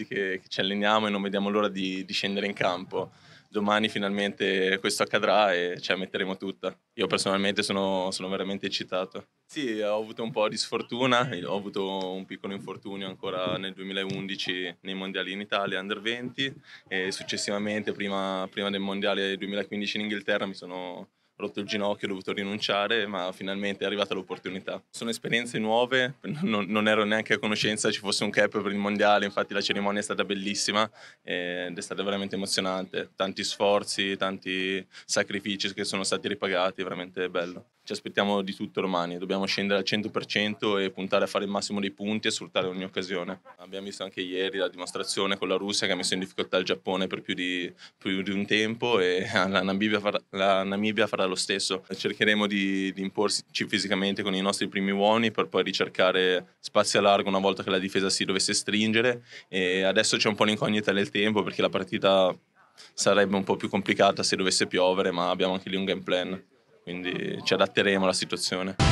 mesi che, che ci alleniamo e non vediamo l'ora di, di scendere in campo domani finalmente questo accadrà e ci la metteremo tutta. Io personalmente sono, sono, veramente eccitato. Sì, ho avuto un po' di sfortuna, ho avuto un piccolo infortunio ancora nel 2011 nei mondiali in Italia, under 20, e successivamente, prima, prima del mondiale 2015 in Inghilterra, mi sono, rotto il ginocchio, ho dovuto rinunciare, ma finalmente è arrivata l'opportunità. Sono esperienze nuove, non, non, ero neanche a conoscenza ci fosse un cap per il mondiale, infatti la cerimonia è stata bellissima ed è stata veramente emozionante. Tanti sforzi, tanti sacrifici che sono stati ripagati, veramente bello. Ci aspettiamo di tutto domani, dobbiamo scendere al 100% e puntare a fare il massimo dei punti e sfruttare ogni occasione. Abbiamo visto anche ieri la dimostrazione con la Russia che ha messo in difficoltà il Giappone per più di, più di un tempo e la Namibia farà, la Namibia farà lo stesso. Cercheremo di, di, imporsi fisicamente con i nostri primi uomini per poi ricercare spazi a largo una volta che la difesa si dovesse stringere. E adesso c'è un po' l'incognita del tempo perché la partita sarebbe un po' più complicata se dovesse piovere, ma abbiamo anche lì un game plan, quindi ci adatteremo alla situazione.